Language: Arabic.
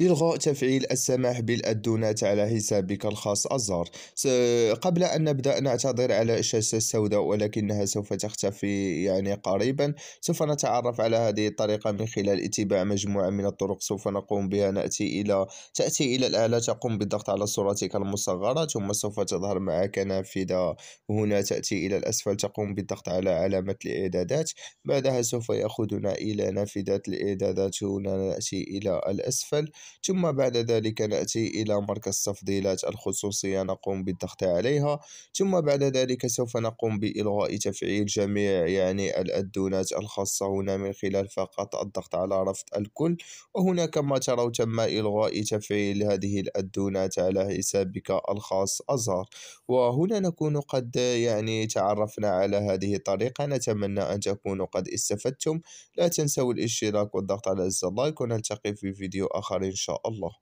إلغاء تفعيل السماح بالأدونات على حسابك الخاص الزار قبل أن نبدأ نعتذر على الشاشة السوداء ولكنها سوف تختفي يعني قريبا سوف نتعرف على هذه الطريقة من خلال اتباع مجموعة من الطرق سوف نقوم بها نأتي إلى تأتي إلى الأعلى تقوم بالضغط على صورتك المصغرة ثم سوف تظهر معك نافذة هنا تأتي إلى الأسفل تقوم بالضغط على علامة الإعدادات بعدها سوف يأخذنا إلى نافذة الإعدادات هنا نأتي إلى الأسفل ثم بعد ذلك نأتي إلى مركز تفضيلات الخصوصية نقوم بالضغط عليها ثم بعد ذلك سوف نقوم بإلغاء تفعيل جميع يعني الأدونات الخاصة هنا من خلال فقط الضغط على رفض الكل وهنا كما ترون تم إلغاء تفعيل هذه الأدونات على حسابك الخاص أزهر وهنا نكون قد يعني تعرفنا على هذه الطريقة نتمنى أن تكونوا قد استفدتم لا تنسوا الاشتراك والضغط على زر لايك ونلتقي في فيديو آخر إن شاء الله